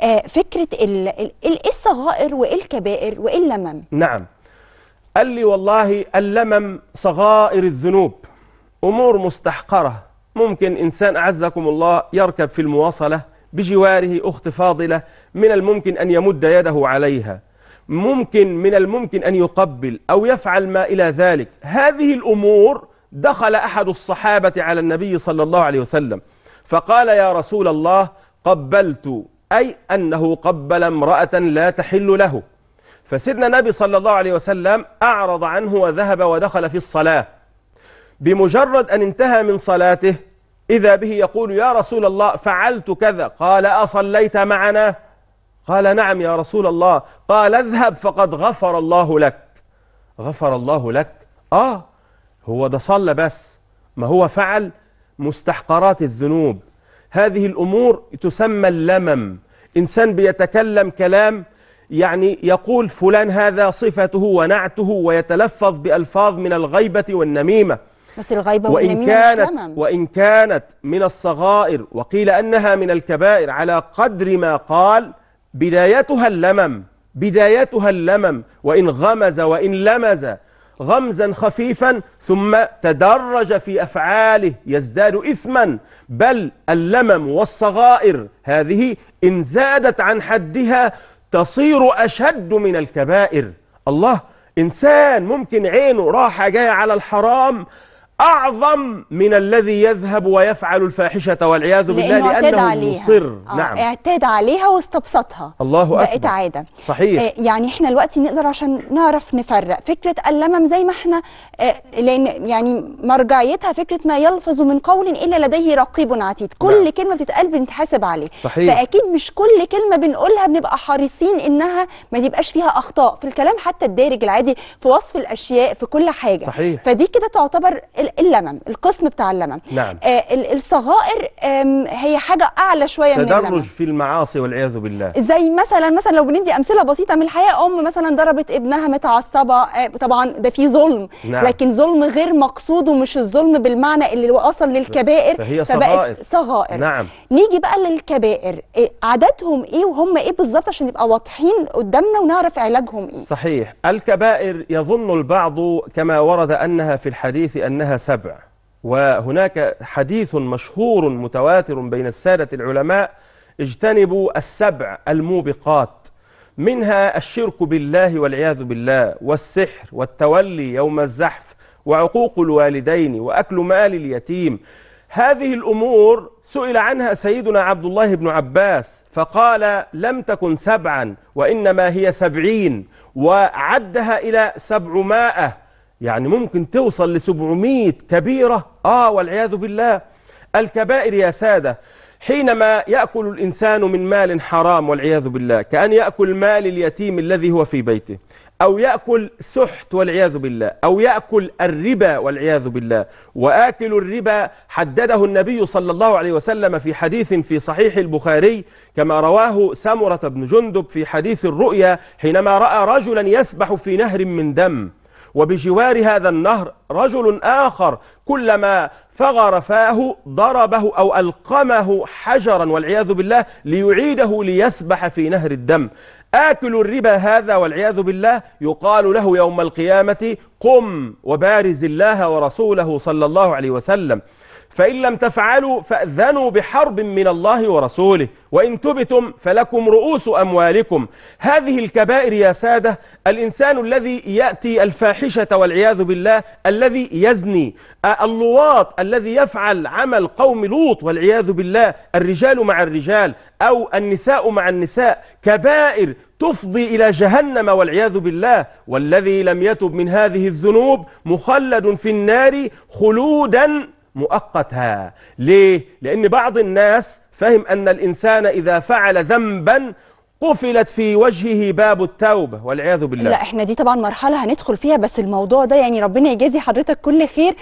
آه، فكره إيه الصغائر وايه الكبائر وايه اللمم نعم قال لي والله اللمم صغائر الذنوب امور مستحقره ممكن انسان اعزكم الله يركب في المواصله بجواره اخت فاضله من الممكن ان يمد يده عليها ممكن من الممكن ان يقبل او يفعل ما الى ذلك هذه الامور دخل احد الصحابه على النبي صلى الله عليه وسلم فقال يا رسول الله قبلت أي أنه قبل امرأة لا تحل له فسيدنا النبي صلى الله عليه وسلم أعرض عنه وذهب ودخل في الصلاة بمجرد أن انتهى من صلاته إذا به يقول يا رسول الله فعلت كذا قال أصليت معنا قال نعم يا رسول الله قال اذهب فقد غفر الله لك غفر الله لك آه هو ده صلى بس ما هو فعل مستحقرات الذنوب هذه الأمور تسمى اللمم إنسان بيتكلم كلام يعني يقول فلان هذا صفته ونعته ويتلفظ بألفاظ من الغيبة والنميمة بس الغيبة وإن كانت وإن كانت من الصغائر وقيل أنها من الكبائر على قدر ما قال بدايتها اللمم بدايتها اللمم وإن غمز وإن لمز غمزا خفيفا ثم تدرج في أفعاله يزداد إثما بل اللمم والصغائر هذه إن زادت عن حدها تصير أشد من الكبائر الله إنسان ممكن عينه راحة جاية على الحرام أعظم من الذي يذهب ويفعل الفاحشة والعياذ بالله لأنه, لأنه عليها. مصر آه. نعم اعتاد عليها واستبسطها الله أكبر بقت عادة صحيح آه يعني احنا دلوقتي نقدر عشان نعرف نفرق فكرة اللمم زي ما احنا آه لأن يعني مرجعيتها فكرة ما يلفظ من قول إلا لديه رقيب عتيد كل نعم. كلمة بتتقال بنتحاسب عليه صحيح فأكيد مش كل كلمة بنقولها بنبقى حريصين إنها ما تبقاش فيها أخطاء في الكلام حتى الدارج العادي في وصف الأشياء في كل حاجة صحيح فدي كده تعتبر اللمم القسم بتاع اللمم نعم آه الصغائر آه هي حاجه اعلى شويه من تدرج في المعاصي والعياذ بالله زي مثلا مثلا لو بندي امثله بسيطه من الحياه ام مثلا ضربت ابنها متعصبه آه طبعا ده في ظلم نعم. لكن ظلم غير مقصود ومش الظلم بالمعنى اللي وصل للكبائر فهي صغائر صغائر نعم نيجي بقى للكبائر آه عددهم ايه وهم ايه بالظبط عشان نبقى واضحين قدامنا ونعرف علاجهم ايه صحيح الكبائر يظن البعض كما ورد انها في الحديث انها سبع وهناك حديث مشهور متواتر بين السادة العلماء اجتنبوا السبع الموبقات منها الشرك بالله والعياذ بالله والسحر والتولي يوم الزحف وعقوق الوالدين وأكل مال اليتيم هذه الأمور سئل عنها سيدنا عبد الله بن عباس فقال لم تكن سبعا وإنما هي سبعين وعدها إلى سبعمائة يعني ممكن توصل ل 700 كبيرة آه والعياذ بالله الكبائر يا سادة حينما يأكل الإنسان من مال حرام والعياذ بالله كأن يأكل مال اليتيم الذي هو في بيته أو يأكل سحت والعياذ بالله أو يأكل الربا والعياذ بالله وآكل الربا حدده النبي صلى الله عليه وسلم في حديث في صحيح البخاري كما رواه سمرة بن جندب في حديث الرؤيا حينما رأى رجلا يسبح في نهر من دم وبجوار هذا النهر رجل آخر كلما فغر فاه ضربه أو ألقمه حجرا والعياذ بالله ليعيده ليسبح في نهر الدم آكل الربا هذا والعياذ بالله يقال له يوم القيامة قم وبارز الله ورسوله صلى الله عليه وسلم فإن لم تفعلوا فأذنوا بحرب من الله ورسوله وإن تبتم فلكم رؤوس أموالكم هذه الكبائر يا سادة الإنسان الذي يأتي الفاحشة والعياذ بالله الذي يزني اللواط الذي يفعل عمل قوم لوط والعياذ بالله الرجال مع الرجال أو النساء مع النساء كبائر تفضي إلى جهنم والعياذ بالله والذي لم يتب من هذه الذنوب مخلد في النار خلودا مؤقتا ليه؟ لأن بعض الناس فهم أن الإنسان إذا فعل ذنبا قفلت في وجهه باب التوبة والعياذ بالله لا احنا دي طبعا مرحلة هندخل فيها بس الموضوع ده يعني ربنا يجازي حضرتك كل خير